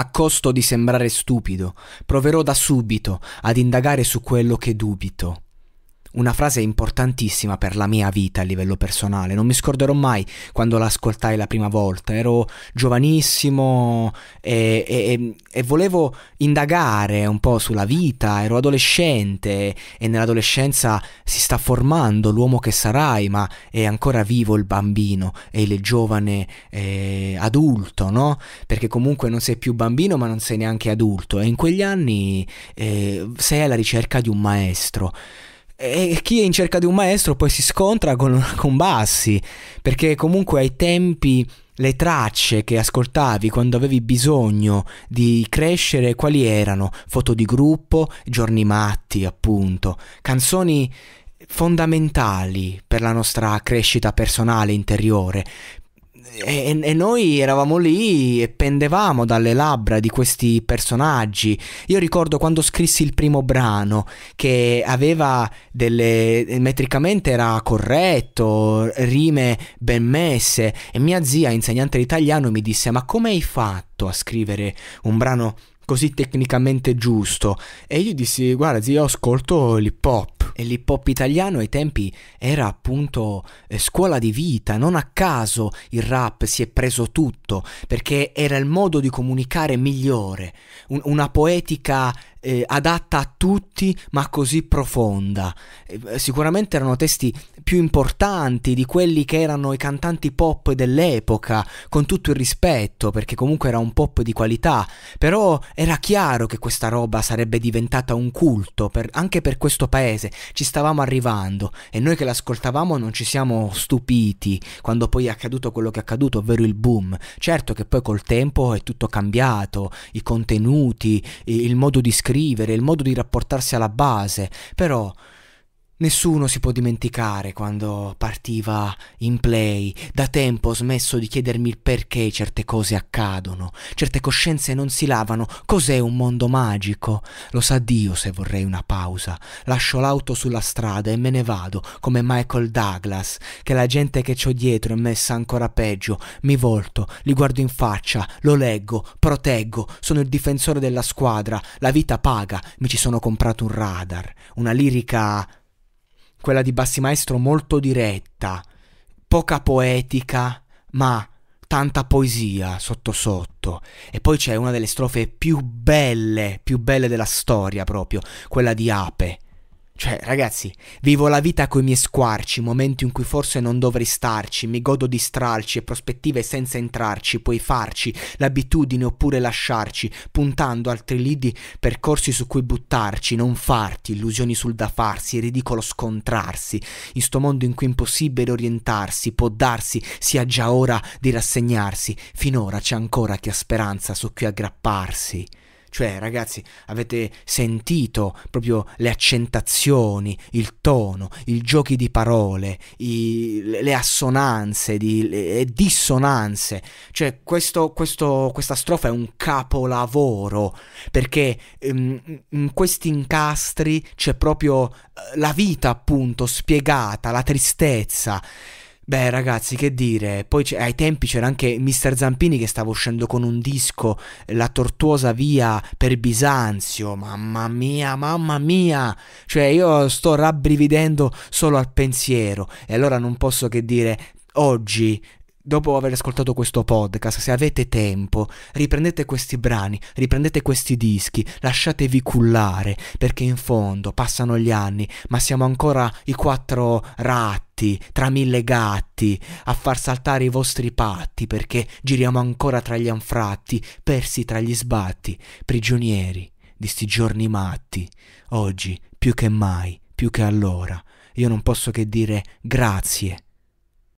A costo di sembrare stupido, proverò da subito ad indagare su quello che dubito una frase importantissima per la mia vita a livello personale. Non mi scorderò mai quando l'ascoltai la prima volta. Ero giovanissimo e, e, e, volevo indagare un po' sulla vita. Ero adolescente e nell'adolescenza si sta formando l'uomo che sarai, ma è ancora vivo il bambino e il giovane eh, adulto, no? Perché comunque non sei più bambino, ma non sei neanche adulto. E in quegli anni eh, sei alla ricerca di un maestro. E chi è in cerca di un maestro poi si scontra con, con Bassi, perché comunque ai tempi le tracce che ascoltavi quando avevi bisogno di crescere, quali erano? Foto di gruppo, giorni matti, appunto, canzoni fondamentali per la nostra crescita personale interiore, e, e, noi eravamo lì e pendevamo dalle labbra di questi personaggi. Io ricordo quando scrissi il primo brano che aveva delle. metricamente era corretto, rime ben messe. E mia zia, insegnante di italiano, mi disse: Ma come hai fatto a scrivere un brano così tecnicamente giusto? E io dissi: Guarda, zia, io ascolto l'hip hop. E l'hip hop italiano ai tempi era appunto eh, scuola di vita, non a caso il rap si è preso tutto, perché era il modo di comunicare migliore, un, una poetica eh, adatta a tutti ma così profonda. Eh, sicuramente erano testi più importanti di quelli che erano i cantanti pop dell'epoca, con tutto il rispetto, perché comunque era un pop di qualità, però era chiaro che questa roba sarebbe diventata un culto per, anche per questo paese ci stavamo arrivando e noi che l'ascoltavamo non ci siamo stupiti quando poi è accaduto quello che è accaduto, ovvero il boom. Certo che poi col tempo è tutto cambiato, i contenuti, il modo di scrivere, il modo di rapportarsi alla base, però Nessuno si può dimenticare quando partiva in play, da tempo ho smesso di chiedermi il perché certe cose accadono, certe coscienze non si lavano, cos'è un mondo magico? Lo sa Dio se vorrei una pausa, lascio l'auto sulla strada e me ne vado, come Michael Douglas, che la gente che c'ho dietro è messa ancora peggio, mi volto, li guardo in faccia, lo leggo, proteggo, sono il difensore della squadra, la vita paga, mi ci sono comprato un radar, una lirica quella di Bassi Maestro molto diretta, poca poetica, ma tanta poesia sotto sotto. E poi c'è una delle strofe più belle, più belle della storia proprio, quella di Ape, cioè, ragazzi, vivo la vita coi miei squarci, momenti in cui forse non dovrei starci, mi godo di stralci e prospettive senza entrarci, puoi farci, l'abitudine oppure lasciarci, puntando altri lidi percorsi su cui buttarci, non farti, illusioni sul da farsi, è ridicolo scontrarsi. In sto mondo in cui è impossibile orientarsi, può darsi, sia già ora di rassegnarsi, finora c'è ancora chi ha speranza su cui aggrapparsi. Cioè, ragazzi, avete sentito proprio le accentazioni, il tono, i giochi di parole, i, le assonanze di, le dissonanze. Cioè, questo, questo, questa strofa è un capolavoro perché um, in questi incastri c'è proprio eh, la vita, appunto, spiegata, la tristezza. Beh ragazzi che dire, poi ai tempi c'era anche Mr. Zampini che stava uscendo con un disco, La tortuosa via per Bisanzio, mamma mia, mamma mia, cioè io sto rabbrividendo solo al pensiero e allora non posso che dire oggi dopo aver ascoltato questo podcast, se avete tempo, riprendete questi brani, riprendete questi dischi, lasciatevi cullare, perché in fondo passano gli anni, ma siamo ancora i quattro ratti tra mille gatti a far saltare i vostri patti, perché giriamo ancora tra gli anfratti, persi tra gli sbatti, prigionieri di sti giorni matti. Oggi, più che mai, più che allora, io non posso che dire grazie